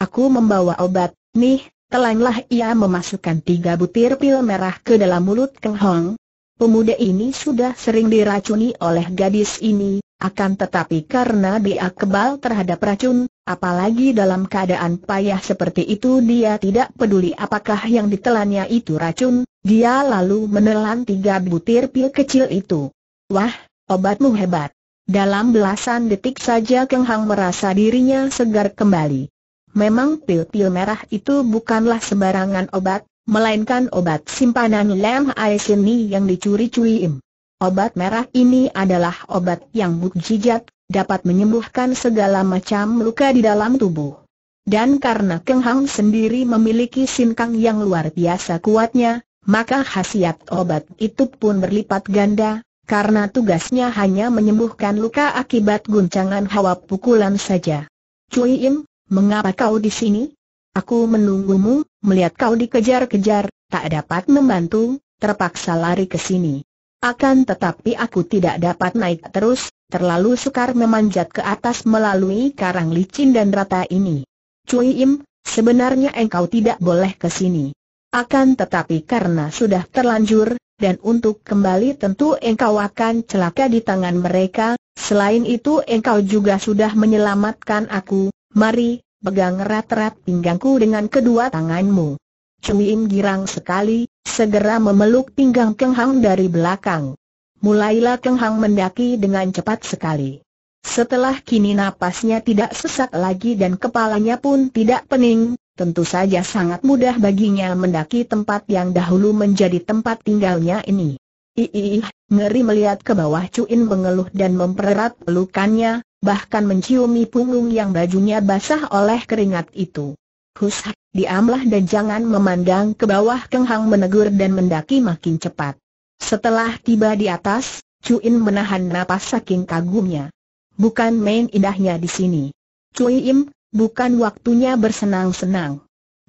Aku membawa obat, nih, telanlah ia memasukkan tiga butir pil merah ke dalam mulut Keng Hong. Pemuda ini sudah sering diracuni oleh gadis ini, akan tetapi karena dia kebal terhadap racun, Apalagi dalam keadaan payah seperti itu dia tidak peduli apakah yang ditelannya itu racun, dia lalu menelan tiga butir pil kecil itu. Wah, obatmu hebat. Dalam belasan detik saja Keng Hang merasa dirinya segar kembali. Memang pil-pil merah itu bukanlah sembarangan obat, melainkan obat simpanan Lam Ai Sini yang dicuri-curi Im. Obat merah ini adalah obat yang mukjizat, dapat menyembuhkan segala macam luka di dalam tubuh. Dan karena Keng Hang sendiri memiliki sinkang yang luar biasa kuatnya, maka khasiat obat itu pun berlipat ganda, karena tugasnya hanya menyembuhkan luka akibat guncangan hawa pukulan saja. Cui Im, mengapa kau di sini? Aku menunggumu, melihat kau dikejar-kejar, tak dapat membantu, terpaksa lari ke sini. Akan tetapi aku tidak dapat naik terus, terlalu sukar memanjat ke atas melalui karang licin dan rata ini. Cui Im, sebenarnya engkau tidak boleh ke sini. Akan tetapi karena sudah terlanjur, dan untuk kembali tentu engkau akan celaka di tangan mereka, selain itu engkau juga sudah menyelamatkan aku, mari, pegang erat-erat pinggangku dengan kedua tanganmu. Cui Im girang sekali, segera memeluk pinggang Keng Hang dari belakang. Mulailah Keng Hang mendaki dengan cepat sekali. Setelah kini napasnya tidak sesak lagi dan kepalanya pun tidak pening, tentu saja sangat mudah baginya mendaki tempat yang dahulu menjadi tempat tinggalnya ini. Iih, ngeri melihat ke bawah Cuin mengeluh dan mempererat pelukannya, bahkan menciumi punggung yang bajunya basah oleh keringat itu. Hus, diamlah dan jangan memandang ke bawah Keng Hang menegur dan mendaki makin cepat. Setelah tiba di atas, Cuin menahan napas saking kagumnya. Bukan main indahnya di sini. Cuin. bukan waktunya bersenang-senang.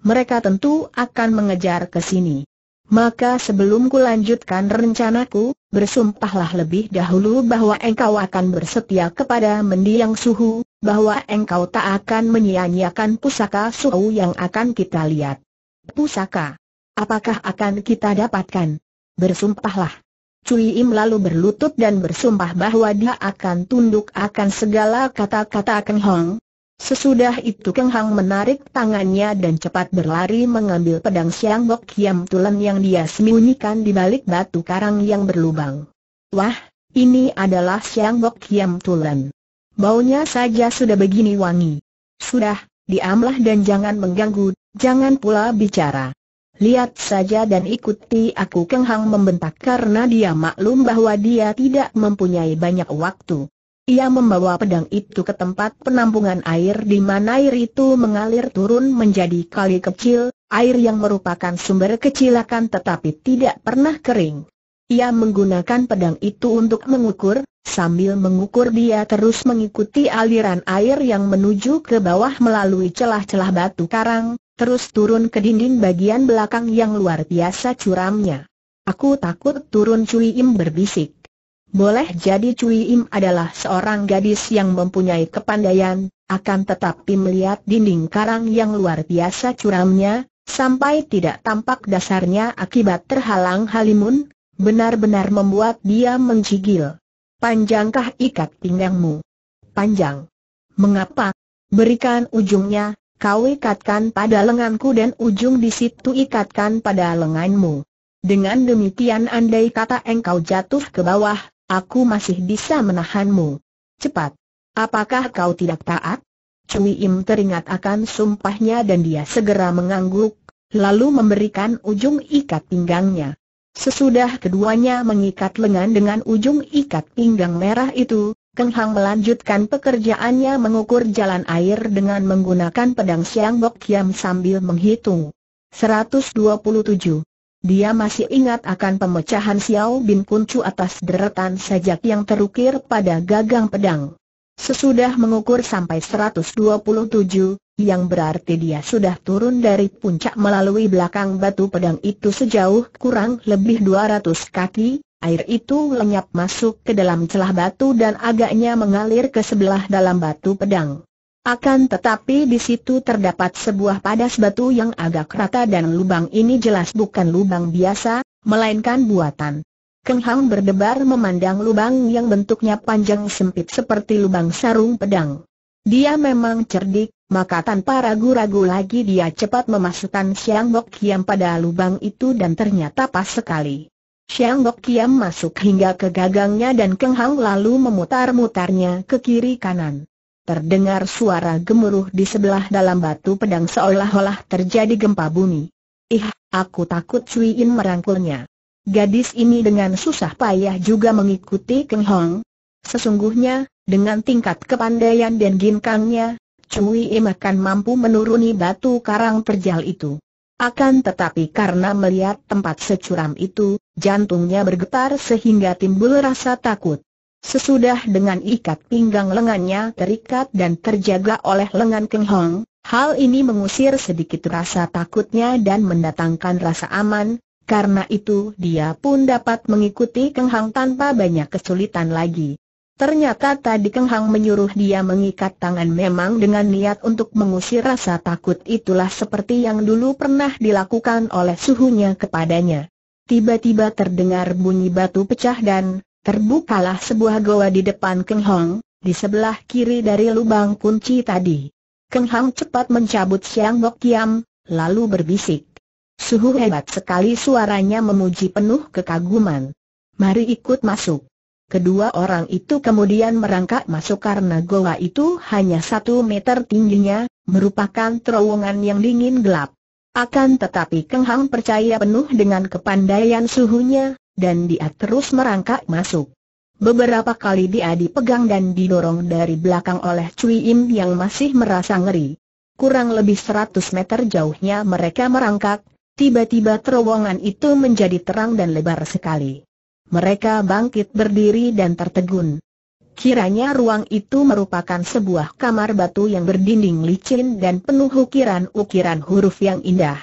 Mereka tentu akan mengejar ke sini. Maka sebelum ku lanjutkan rencanaku, bersumpahlah lebih dahulu bahwa engkau akan bersetia kepada mendiang suhu, bahwa engkau tak akan menyia-nyiakan pusaka suhu yang akan kita lihat. Pusaka. Apakah akan kita dapatkan? Bersumpahlah. Cui Im lalu berlutut dan bersumpah bahwa dia akan tunduk akan segala kata-kata Keng Hong. Sesudah itu Keng Hong menarik tangannya dan cepat berlari mengambil pedang Siang Bok Kiam Tulen yang dia sembunyikan di balik batu karang yang berlubang. Wah, ini adalah Siang Bok Kiam Tulen. Baunya saja sudah begini wangi. Sudah, diamlah dan jangan mengganggu, jangan pula bicara. Lihat saja dan ikuti aku Keng Hang membentak karena dia maklum bahwa dia tidak mempunyai banyak waktu. Ia membawa pedang itu ke tempat penampungan air di mana air itu mengalir turun menjadi kali kecil, air yang merupakan sumber kecilakan tetapi tidak pernah kering. Ia menggunakan pedang itu untuk mengukur, Sambil mengukur dia terus mengikuti aliran air yang menuju ke bawah melalui celah-celah batu karang, terus turun ke dinding bagian belakang yang luar biasa curamnya. Aku takut turun Cui Im berbisik. Boleh jadi Cui Im adalah seorang gadis yang mempunyai kepandaian, akan tetapi melihat dinding karang yang luar biasa curamnya, sampai tidak tampak dasarnya akibat terhalang halimun, benar-benar membuat dia mencigil. Panjangkah ikat pinggangmu? Panjang. Mengapa? Berikan ujungnya, kau ikatkan pada lenganku dan ujung di situ ikatkan pada lenganmu. Dengan demikian andai kata engkau jatuh ke bawah, aku masih bisa menahanmu. Cepat. Apakah kau tidak taat? Cui Im teringat akan sumpahnya dan dia segera mengangguk, lalu memberikan ujung ikat pinggangnya. Sesudah keduanya mengikat lengan dengan ujung ikat pinggang merah itu, Keng Hang melanjutkan pekerjaannya mengukur jalan air dengan menggunakan pedang Siang Bok Kiam sambil menghitung. 127. Dia masih ingat akan pemecahan Xiao Bin Kuncu atas deretan sajak yang terukir pada gagang pedang. Sesudah mengukur sampai 127, yang berarti dia sudah turun dari puncak melalui belakang batu pedang itu sejauh kurang lebih 200 kaki, air itu lenyap masuk ke dalam celah batu dan agaknya mengalir ke sebelah dalam batu pedang. Akan tetapi di situ terdapat sebuah padas batu yang agak rata dan lubang ini jelas bukan lubang biasa, melainkan buatan. Keng Hang berdebar memandang lubang yang bentuknya panjang sempit seperti lubang sarung pedang. Dia memang cerdik, maka tanpa ragu-ragu lagi dia cepat memasukkan Siang Bok Kiam pada lubang itu dan ternyata pas sekali. Siang Bok Kiam masuk hingga ke gagangnya dan Keng Hang lalu memutar-mutarnya ke kiri kanan. Terdengar suara gemuruh di sebelah dalam batu pedang seolah-olah terjadi gempa bumi. Ih, aku takut Cui In merangkulnya. Gadis ini dengan susah payah juga mengikuti Keng Hong. Sesungguhnya, dengan tingkat kepandaian dan ginkangnya, Cui Im akan mampu menuruni batu karang terjal itu. Akan tetapi karena melihat tempat securam itu, jantungnya bergetar sehingga timbul rasa takut. Sesudah dengan ikat pinggang lengannya terikat dan terjaga oleh lengan Keng Hong, hal ini mengusir sedikit rasa takutnya dan mendatangkan rasa aman, karena itu dia pun dapat mengikuti Keng Hong tanpa banyak kesulitan lagi. Ternyata tadi Keng Hang menyuruh dia mengikat tangan memang dengan niat untuk mengusir rasa takut itulah seperti yang dulu pernah dilakukan oleh suhunya kepadanya. Tiba-tiba terdengar bunyi batu pecah dan terbukalah sebuah goa di depan Keng Hang, di sebelah kiri dari lubang kunci tadi. Keng Hang cepat mencabut Siang Bok Kiam, lalu berbisik. Suhu hebat sekali suaranya memuji penuh kekaguman. Mari ikut masuk. Kedua orang itu kemudian merangkak masuk karena goa itu hanya satu meter tingginya, merupakan terowongan yang dingin gelap. Akan tetapi Keng Hang percaya penuh dengan kepandaian suhunya, dan dia terus merangkak masuk. Beberapa kali dia dipegang dan didorong dari belakang oleh Cui Im yang masih merasa ngeri. Kurang lebih seratus meter jauhnya mereka merangkak, tiba-tiba terowongan itu menjadi terang dan lebar sekali. Mereka bangkit berdiri dan tertegun. Kiranya ruang itu merupakan sebuah kamar batu yang berdinding licin dan penuh ukiran-ukiran huruf yang indah.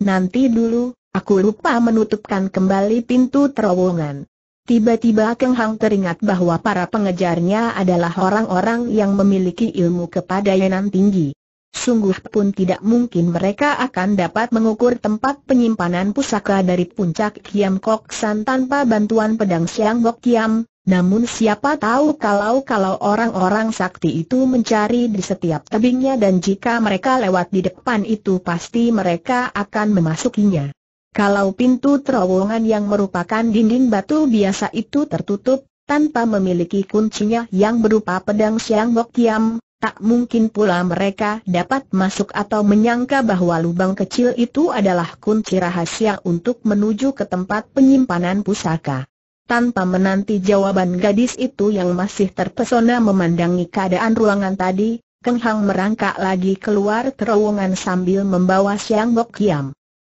Nanti dulu, aku lupa menutupkan kembali pintu terowongan. Tiba-tiba Keng Hang teringat bahwa para pengejarnya adalah orang-orang yang memiliki ilmu kepada Yenan tinggi sungguh pun tidak mungkin mereka akan dapat mengukur tempat penyimpanan pusaka dari puncak Kiam Kok San tanpa bantuan pedang Siang Bok Kiam, namun siapa tahu kalau-kalau orang-orang sakti itu mencari di setiap tebingnya dan jika mereka lewat di depan itu pasti mereka akan memasukinya. Kalau pintu terowongan yang merupakan dinding batu biasa itu tertutup, tanpa memiliki kuncinya yang berupa pedang Siang Bok tak mungkin pula mereka dapat masuk atau menyangka bahwa lubang kecil itu adalah kunci rahasia untuk menuju ke tempat penyimpanan pusaka. Tanpa menanti jawaban gadis itu yang masih terpesona memandangi keadaan ruangan tadi, Keng Hang merangkak lagi keluar terowongan sambil membawa Siang Bok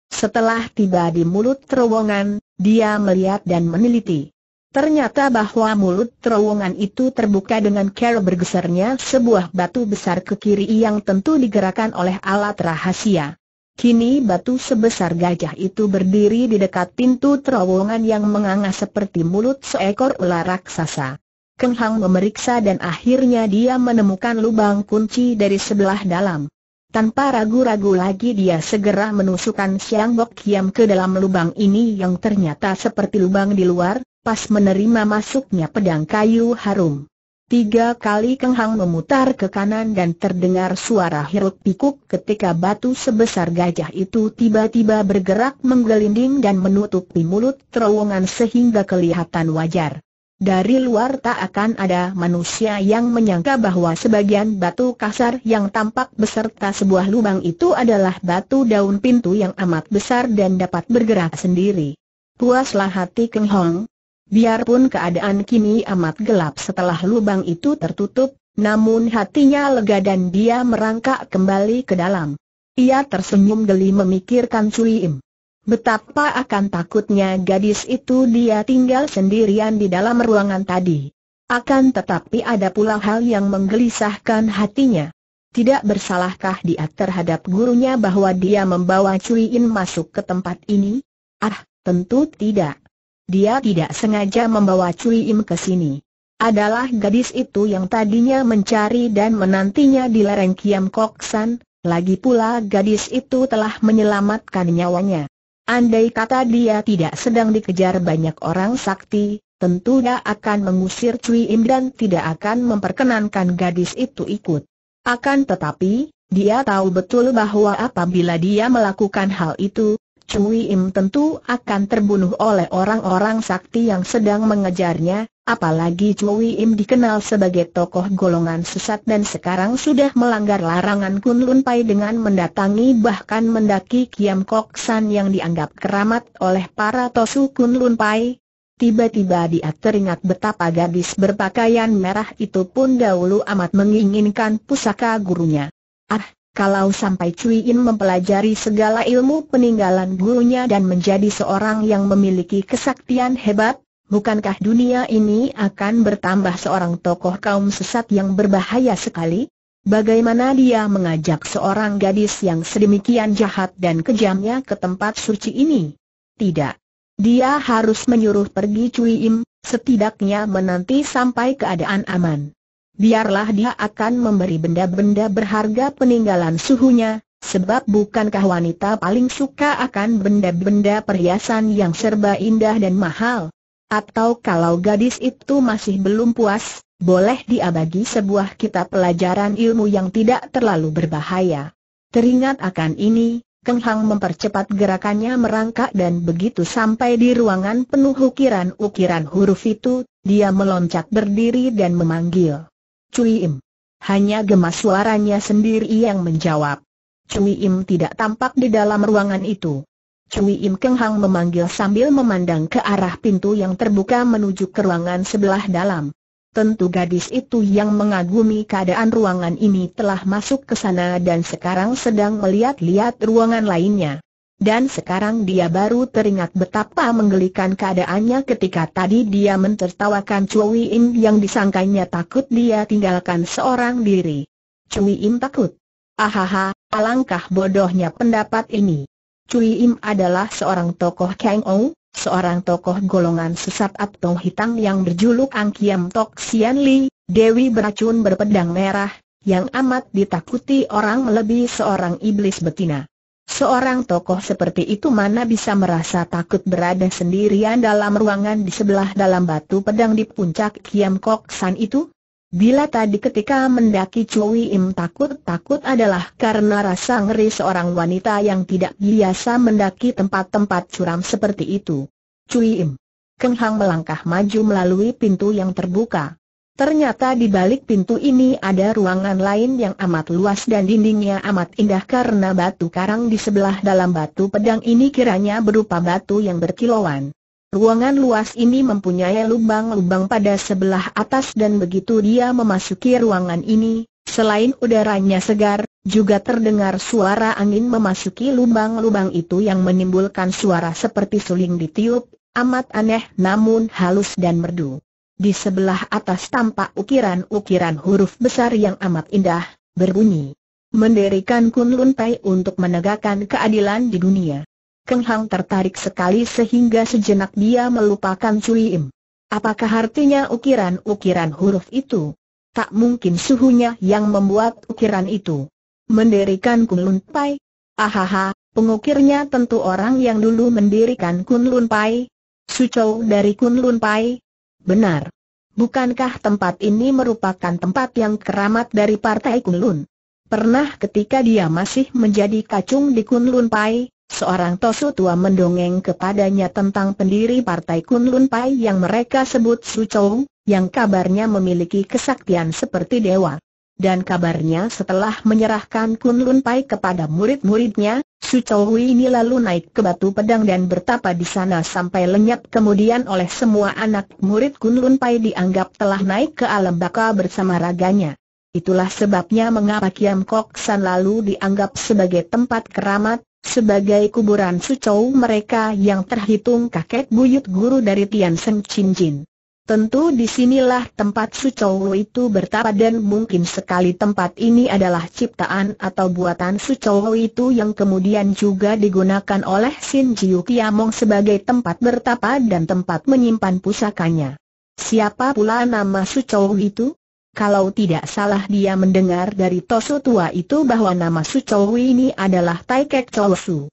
Setelah tiba di mulut terowongan, dia melihat dan meneliti. Ternyata bahwa mulut terowongan itu terbuka dengan cara bergesernya sebuah batu besar ke kiri yang tentu digerakkan oleh alat rahasia. Kini batu sebesar gajah itu berdiri di dekat pintu terowongan yang menganga seperti mulut seekor ular raksasa. Kenghang memeriksa dan akhirnya dia menemukan lubang kunci dari sebelah dalam. Tanpa ragu-ragu lagi dia segera menusukkan Siang Bok Kiam ke dalam lubang ini yang ternyata seperti lubang di luar, pas menerima masuknya pedang kayu harum. Tiga kali Kenghang memutar ke kanan dan terdengar suara hiruk pikuk ketika batu sebesar gajah itu tiba-tiba bergerak menggelinding dan menutupi mulut terowongan sehingga kelihatan wajar. Dari luar tak akan ada manusia yang menyangka bahwa sebagian batu kasar yang tampak beserta sebuah lubang itu adalah batu daun pintu yang amat besar dan dapat bergerak sendiri. Puaslah hati Keng Hong. Biarpun keadaan kini amat gelap setelah lubang itu tertutup, namun hatinya lega dan dia merangkak kembali ke dalam. Ia tersenyum geli memikirkan Cui Im. Betapa akan takutnya gadis itu dia tinggal sendirian di dalam ruangan tadi. Akan tetapi ada pula hal yang menggelisahkan hatinya. Tidak bersalahkah dia terhadap gurunya bahwa dia membawa Cui In masuk ke tempat ini? Ah, tentu tidak. Dia tidak sengaja membawa Cui Im ke sini. Adalah gadis itu yang tadinya mencari dan menantinya di lereng Kiam Koksan, lagi pula gadis itu telah menyelamatkan nyawanya. Andai kata dia tidak sedang dikejar banyak orang sakti, tentu dia akan mengusir Cui Im dan tidak akan memperkenankan gadis itu ikut. Akan tetapi, dia tahu betul bahwa apabila dia melakukan hal itu, Cui Im tentu akan terbunuh oleh orang-orang sakti yang sedang mengejarnya, apalagi Cui Im dikenal sebagai tokoh golongan sesat dan sekarang sudah melanggar larangan Kunlun Pai dengan mendatangi bahkan mendaki Kiam Kok San yang dianggap keramat oleh para Tosu Kunlun Pai. Tiba-tiba dia teringat betapa gadis berpakaian merah itu pun dahulu amat menginginkan pusaka gurunya. Ah, kalau sampai Cui In mempelajari segala ilmu peninggalan gurunya dan menjadi seorang yang memiliki kesaktian hebat, bukankah dunia ini akan bertambah seorang tokoh kaum sesat yang berbahaya sekali? Bagaimana dia mengajak seorang gadis yang sedemikian jahat dan kejamnya ke tempat suci ini? Tidak. Dia harus menyuruh pergi Cui Im, setidaknya menanti sampai keadaan aman biarlah dia akan memberi benda-benda berharga peninggalan suhunya, sebab bukankah wanita paling suka akan benda-benda perhiasan yang serba indah dan mahal? Atau kalau gadis itu masih belum puas, boleh dia sebuah kitab pelajaran ilmu yang tidak terlalu berbahaya. Teringat akan ini, Keng Hang mempercepat gerakannya merangkak dan begitu sampai di ruangan penuh ukiran-ukiran huruf itu, dia meloncat berdiri dan memanggil. Cui Im. Hanya gemas suaranya sendiri yang menjawab. Cui Im tidak tampak di dalam ruangan itu. Cui Im Keng memanggil sambil memandang ke arah pintu yang terbuka menuju ke ruangan sebelah dalam. Tentu gadis itu yang mengagumi keadaan ruangan ini telah masuk ke sana dan sekarang sedang melihat-lihat ruangan lainnya dan sekarang dia baru teringat betapa menggelikan keadaannya ketika tadi dia mentertawakan Cui Im yang disangkanya takut dia tinggalkan seorang diri. Cui Im takut. Ahaha, alangkah bodohnya pendapat ini. Cui Im adalah seorang tokoh Kang Ou, seorang tokoh golongan sesat atau hitam yang berjuluk Angkiam Tok Sian Li, Dewi beracun berpedang merah, yang amat ditakuti orang lebih seorang iblis betina. Seorang tokoh seperti itu mana bisa merasa takut berada sendirian dalam ruangan di sebelah dalam batu pedang di puncak Kiam Kok San itu? Bila tadi ketika mendaki Cui Im takut-takut adalah karena rasa ngeri seorang wanita yang tidak biasa mendaki tempat-tempat curam seperti itu. Cui Im. Keng Hang melangkah maju melalui pintu yang terbuka. Ternyata di balik pintu ini ada ruangan lain yang amat luas dan dindingnya amat indah karena batu karang di sebelah dalam batu pedang ini kiranya berupa batu yang berkilauan. Ruangan luas ini mempunyai lubang-lubang pada sebelah atas dan begitu dia memasuki ruangan ini, selain udaranya segar, juga terdengar suara angin memasuki lubang-lubang itu yang menimbulkan suara seperti suling ditiup, amat aneh namun halus dan merdu. Di sebelah atas tampak ukiran-ukiran huruf besar yang amat indah, berbunyi. Mendirikan Kunlun Pai untuk menegakkan keadilan di dunia. Keng Hang tertarik sekali sehingga sejenak dia melupakan Cui Im. Apakah artinya ukiran-ukiran huruf itu? Tak mungkin suhunya yang membuat ukiran itu. Mendirikan Kunlun Pai? Ahaha, Pengukirnya tentu orang yang dulu mendirikan Kunlun Pai. Sucau dari Kunlun Pai, Benar. Bukankah tempat ini merupakan tempat yang keramat dari Partai Kunlun? Pernah ketika dia masih menjadi kacung di Kunlun Pai, seorang tosu tua mendongeng kepadanya tentang pendiri Partai Kunlun Pai yang mereka sebut Sucong, yang kabarnya memiliki kesaktian seperti dewa. Dan kabarnya setelah menyerahkan Kunlun Pai kepada murid-muridnya, Su Chowui ini lalu naik ke batu pedang dan bertapa di sana sampai lenyap kemudian oleh semua anak murid Kun Lun Pai dianggap telah naik ke alam baka bersama raganya. Itulah sebabnya mengapa Kiam Kok San lalu dianggap sebagai tempat keramat, sebagai kuburan Su Chow mereka yang terhitung kakek buyut guru dari Tian Seng Chin Jin. Tentu disinilah tempat Sucowo itu bertapa dan mungkin sekali tempat ini adalah ciptaan atau buatan Sucowo itu yang kemudian juga digunakan oleh Sin Jiu Kiamong sebagai tempat bertapa dan tempat menyimpan pusakanya. Siapa pula nama Sucowo itu? Kalau tidak salah dia mendengar dari Tosu tua itu bahwa nama Sucowo ini adalah Taikek Chosu.